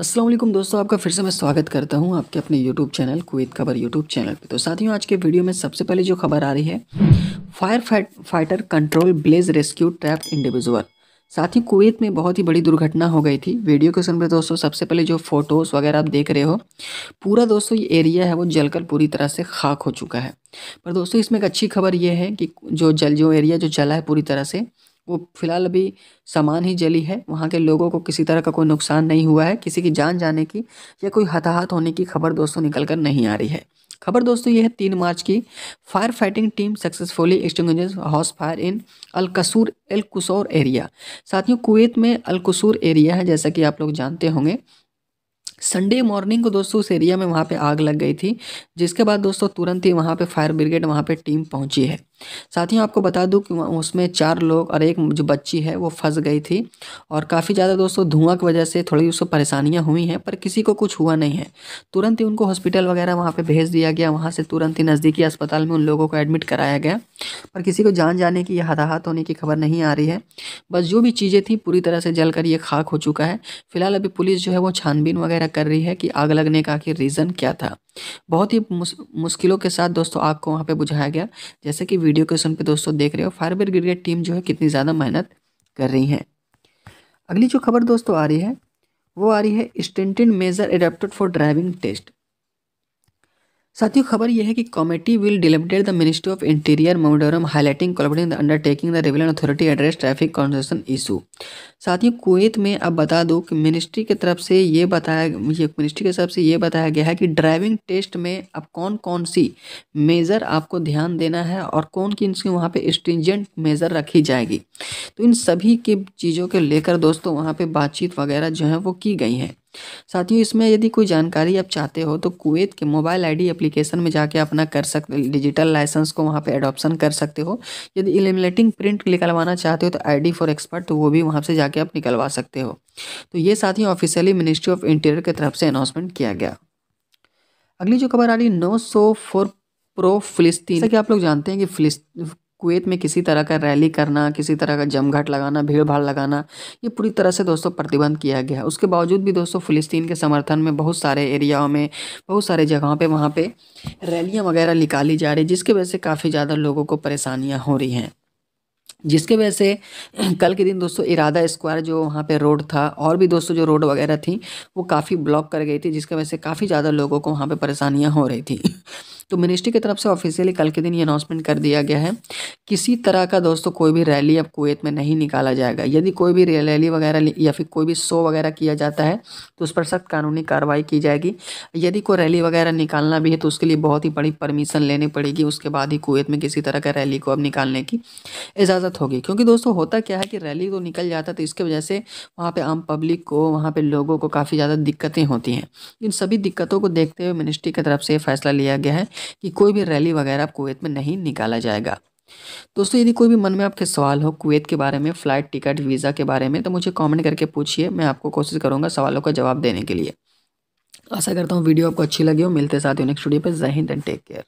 असलम दोस्तों आपका फिर से मैं स्वागत करता हूं आपके अपने यूट्यूब चैनल कुवैत खबर यूट्यूब चैनल पे तो साथियों आज के वीडियो में सबसे पहले जो खबर आ रही है fire fighter control blaze rescue trap individual साथ ही कुवैत में बहुत ही बड़ी दुर्घटना हो गई थी वीडियो के सुन दोस्तों सबसे पहले जो फोटोज़ वगैरह आप देख रहे हो पूरा दोस्तों ये एरिया है वो जलकर पूरी तरह से खाक हो चुका है पर दोस्तों इसमें एक अच्छी खबर ये है कि जो जल जो एरिया जो जला है पूरी तरह से वो फिलहाल अभी सामान ही जली है वहाँ के लोगों को किसी तरह का कोई नुकसान नहीं हुआ है किसी की जान जाने की या कोई हताहत होने की खबर दोस्तों निकल कर नहीं आ रही है खबर दोस्तों यह है तीन मार्च की fire fighting team successfully extinguish house fire in Al Qusour Al Qusour area साथियों कुवैत में अलकसूर एरिया है जैसा कि आप लोग जानते होंगे संडे मॉर्निंग को दोस्तों उस एरिया में वहाँ पे आग लग गई थी जिसके बाद दोस्तों तुरंत ही वहाँ पे फायर ब्रिगेड वहाँ पे टीम पहुँची है साथ ही आपको बता दूं कि उसमें चार लोग और एक जो बच्ची है वो फंस गई थी और काफ़ी ज़्यादा दोस्तों धुआं की वजह से थोड़ी उसको परेशानियाँ हुई हैं पर किसी को कुछ हुआ नहीं है तुरंत ही उनको हॉस्पिटल वगैरह वहाँ पर भेज दिया गया वहाँ से तुरंत ही नज़दीकी अस्पताल में उन लोगों को एडमिट कराया गया पर किसी को जान जाने की हताहत होने की खबर नहीं आ रही है बस जो भी चीज़ें थी पूरी तरह से जल कर ये खाक हो चुका है फिलहाल अभी पुलिस जो है वो छानबीन वगैरह कर रही है कि आग लगने का आखिर रीज़न क्या था बहुत ही मुश्किलों के साथ दोस्तों आग को वहाँ पर बुझाया गया जैसे कि वीडियो क्वेश्चन पे दोस्तों देख रहे हो फायर ब्रिगेड टीम जो है कितनी ज़्यादा मेहनत कर रही है अगली जो खबर दोस्तों आ रही है वो आ रही है standard measure adapted for driving test साथियों खबर यह है कि committee will delimited the ministry of interior मोडोरम highlighting collaborating the undertaking the relevant authority address traffic congestion issue साथियों कुवैत में अब बता दो कि मिनिस्ट्री की तरफ से ये बताया ये मिनिस्ट्री के तरफ से ये बताया गया है कि ड्राइविंग टेस्ट में अब कौन कौन सी मेज़र आपको ध्यान देना है और कौन कौन सी वहाँ पर स्ट्रिंजेंट मेज़र रखी जाएगी तो इन सभी के चीज़ों के लेकर दोस्तों वहाँ पे बातचीत वगैरह जो है वो की गई है साथियों इसमें यदि कोई जानकारी आप चाहते हो तो कुवैत के मोबाइल आईडी एप्लीकेशन में जाके अपना कर सकते डिजिटल लाइसेंस को वहाँ पे एडॉप्शन कर सकते हो यदि इलिमिनेटिंग प्रिंट निकलवाना चाहते हो तो आईडी फॉर एक्सपर्ट तो वो भी वहाँ से जाके आप निकलवा सकते हो तो ये साथियों ऑफिशियली मिनिस्ट्री ऑफ इंटीरियर की तरफ से अनाउंसमेंट किया गया अगली जो खबर आ रही नौ सो फोर प्रो फिलिस्तीन जैसे कि आप लोग जानते हैं कि फिलिस्त कुवैत में किसी तरह का रैली करना किसी तरह का जमघट लगाना भीड़ भाड़ लगाना ये पूरी तरह से दोस्तों प्रतिबंध किया गया है उसके बावजूद भी दोस्तों फ़लस्तीन के समर्थन में बहुत सारे एरियाओं में बहुत सारे जगहों पे वहाँ पे रैलियाँ वगैरह निकाली जा रही जिसकी वजह से काफ़ी ज़्यादा लोगों को परेशानियाँ हो रही हैं जिसके वजह से कल के दिन दोस्तों इरादा स्क्वायर जो वहाँ पे रोड था और भी दोस्तों जो रोड वगैरह थी वो काफ़ी ब्लॉक कर गई थी जिसकी वजह से काफ़ी ज़्यादा लोगों को वहाँ पे परेशानियाँ हो रही थी तो मिनिस्ट्री की तरफ से ऑफिशियली कल के दिन ये अनाउंसमेंट कर दिया गया है किसी तरह का दोस्तों तो कोई भी रैली अब कुवैत में नहीं निकाला जाएगा यदि कोई भी रैली वगैरह या फिर कोई भी शो वगैरह किया जाता है तो उस पर सख्त कानूनी कार्रवाई की जाएगी यदि कोई रैली वगैरह निकालना भी है तो उसके लिए बहुत ही बड़ी परमिशन लेनी पड़ेगी उसके बाद ही कुवैत में किसी तरह का रैली को अब निकालने की इजाज़त होगी क्योंकि दोस्तों होता क्या है कि रैली तो निकल जाता तो इसके वजह से वहाँ पर आम पब्लिक को वहाँ पर लोगों को काफ़ी ज़्यादा दिक्कतें होती हैं इन सभी दिक्कतों को देखते हुए मिनिस्ट्री की तरफ से फैसला लिया गया है कि कोई भी रैली वगैरह कुवैत में नहीं निकाला जाएगा दोस्तों यदि कोई भी मन में आपके सवाल हो कुवैत के बारे में फ़्लाइट टिकट वीज़ा के बारे में तो मुझे कमेंट करके पूछिए मैं आपको कोशिश करूँगा सवालों का जवाब देने के लिए आशा करता हूँ वीडियो आपको अच्छी लगी हो मिलते साथ ही नेक्स्ट वीडियो पर जहिंद एंड टेक केयर